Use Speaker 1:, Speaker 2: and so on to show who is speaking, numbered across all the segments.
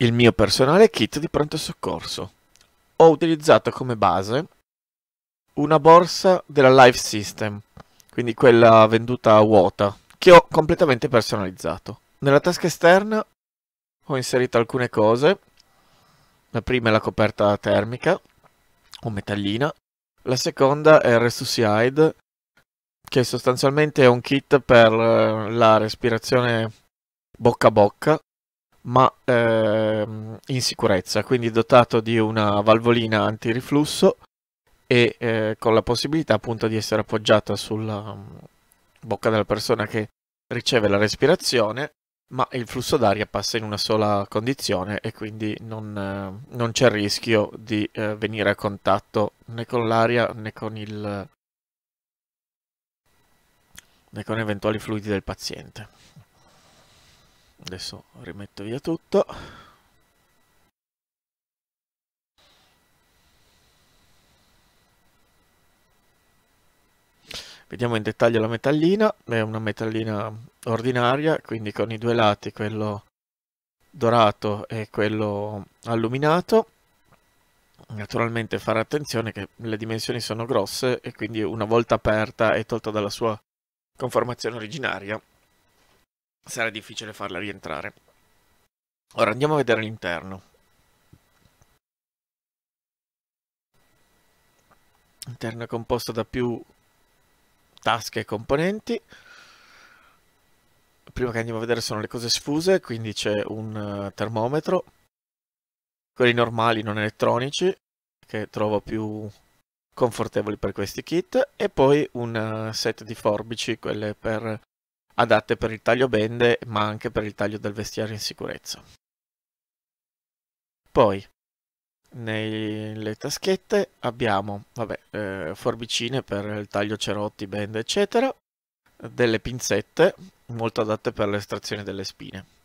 Speaker 1: il mio personale kit di pronto soccorso. Ho utilizzato come base una borsa della Life System, quindi quella venduta a vuota, che ho completamente personalizzato. Nella tasca esterna ho inserito alcune cose. La prima è la coperta termica o metallina, la seconda è il Resuscide, che sostanzialmente è un kit per la respirazione bocca a bocca ma ehm, in sicurezza, quindi dotato di una valvolina antiriflusso e eh, con la possibilità appunto di essere appoggiata sulla mm, bocca della persona che riceve la respirazione, ma il flusso d'aria passa in una sola condizione e quindi non, eh, non c'è il rischio di eh, venire a contatto né con l'aria né con il né con eventuali fluidi del paziente adesso rimetto via tutto vediamo in dettaglio la metallina è una metallina ordinaria quindi con i due lati quello dorato e quello alluminato naturalmente fare attenzione che le dimensioni sono grosse e quindi una volta aperta e tolta dalla sua conformazione originaria sarà difficile farla rientrare. Ora andiamo a vedere l'interno. L'interno è composto da più tasche e componenti. Prima che andiamo a vedere sono le cose sfuse, quindi c'è un eh, termometro, quelli normali non elettronici, che trovo più confortevoli per questi kit, e poi un eh, set di forbici, quelle per adatte per il taglio bende ma anche per il taglio del vestiario in sicurezza. Poi nelle taschette abbiamo vabbè, eh, forbicine per il taglio cerotti, bende eccetera, delle pinzette molto adatte per l'estrazione delle spine.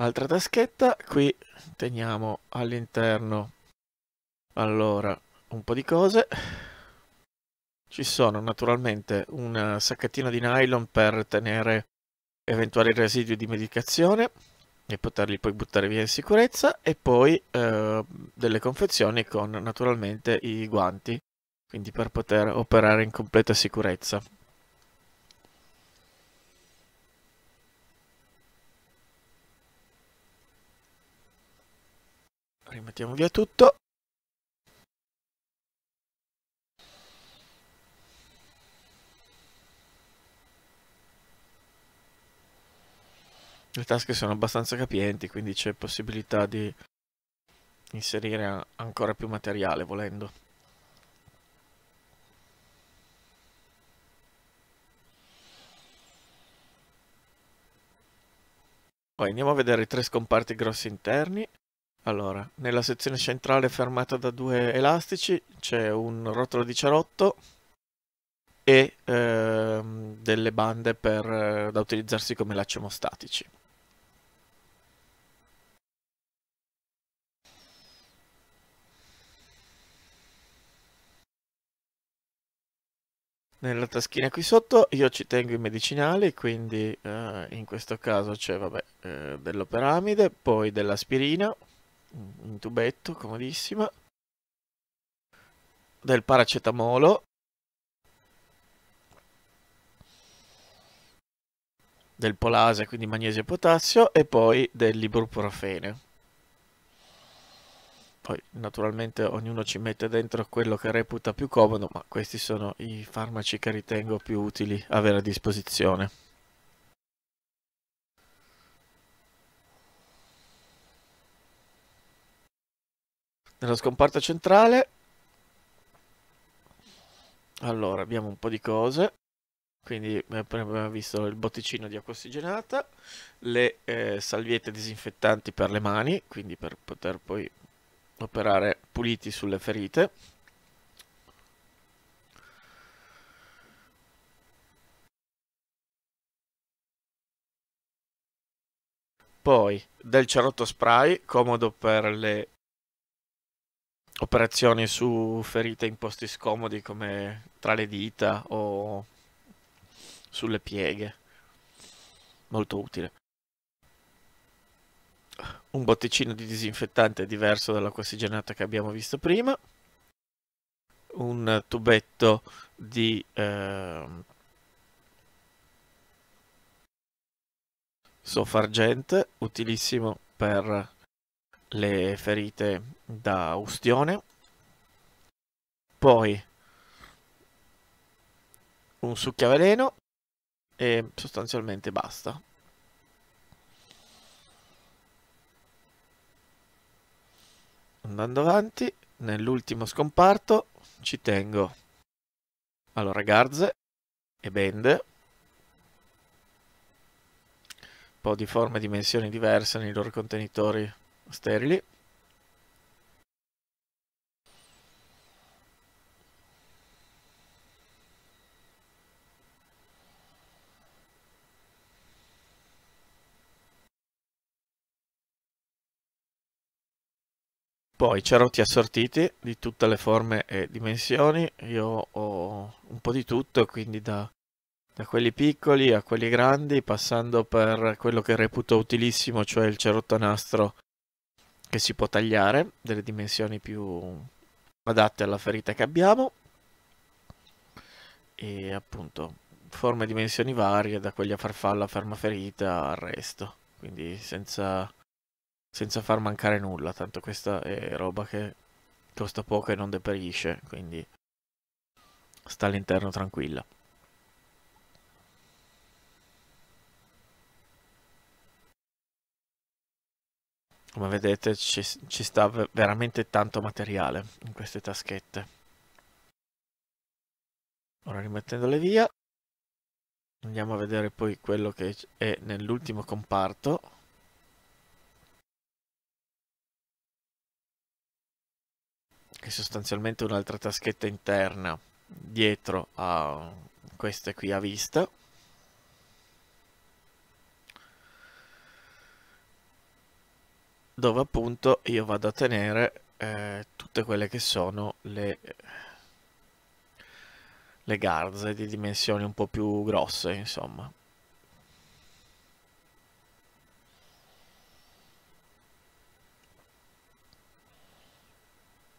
Speaker 1: Altra taschetta, qui teniamo all'interno allora un po' di cose. Ci sono naturalmente una sacchettino di nylon per tenere eventuali residui di medicazione e poterli poi buttare via in sicurezza e poi eh, delle confezioni con naturalmente i guanti, quindi per poter operare in completa sicurezza. Rimettiamo via tutto. le tasche sono abbastanza capienti, quindi c'è possibilità di inserire ancora più materiale volendo. Poi andiamo a vedere i tre scomparti grossi interni. Allora, nella sezione centrale fermata da due elastici c'è un rotolo di cerotto e ehm, delle bande per, eh, da utilizzarsi come lacci emostatici. nella taschina qui sotto io ci tengo i medicinali quindi eh, in questo caso c'è vabbè eh, dell'operamide poi dell'aspirina in tubetto comodissima del paracetamolo del polase quindi magnesio e potassio e poi dell'ibuprofene poi naturalmente ognuno ci mette dentro quello che reputa più comodo, ma questi sono i farmaci che ritengo più utili avere a disposizione. Nello scomparto centrale allora, abbiamo un po' di cose. Quindi abbiamo eh, eh, visto il botticino di acqua ossigenata, le eh, salviette disinfettanti per le mani, quindi per poter poi operare puliti sulle ferite. Poi del cerotto spray, comodo per le operazioni su ferite in posti scomodi come tra le dita o sulle pieghe. Molto utile un botticino di disinfettante diverso dalla ossigenata che abbiamo visto prima, un tubetto di eh, soffargente utilissimo per le ferite da ustione, poi un succhiaveleno e sostanzialmente basta. andando avanti, nell'ultimo scomparto ci tengo. Allora, Garze e Bende. Un po' di forme e dimensioni diverse nei loro contenitori sterili. Poi cerotti assortiti di tutte le forme e dimensioni, io ho un po' di tutto, quindi da, da quelli piccoli a quelli grandi, passando per quello che reputo utilissimo, cioè il cerotto nastro che si può tagliare, delle dimensioni più adatte alla ferita che abbiamo, e appunto forme e dimensioni varie, da quelli a farfalla, ferma ferita al resto, quindi senza senza far mancare nulla, tanto questa è roba che costa poco e non deperisce, quindi sta all'interno tranquilla. Come vedete ci, ci sta veramente tanto materiale in queste taschette. Ora rimettendole via, andiamo a vedere poi quello che è nell'ultimo comparto. che è sostanzialmente un'altra taschetta interna dietro a queste qui a vista dove appunto io vado a tenere eh, tutte quelle che sono le, le garze di dimensioni un po' più grosse insomma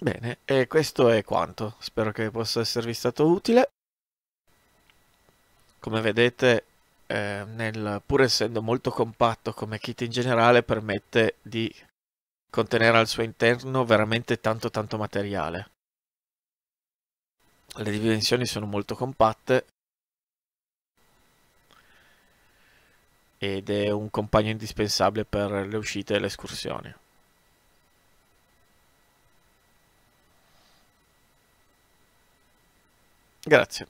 Speaker 1: Bene, e questo è quanto. Spero che possa esservi stato utile. Come vedete, eh, nel, pur essendo molto compatto come kit in generale, permette di contenere al suo interno veramente tanto tanto materiale. Le dimensioni sono molto compatte ed è un compagno indispensabile per le uscite e le escursioni. Grazie.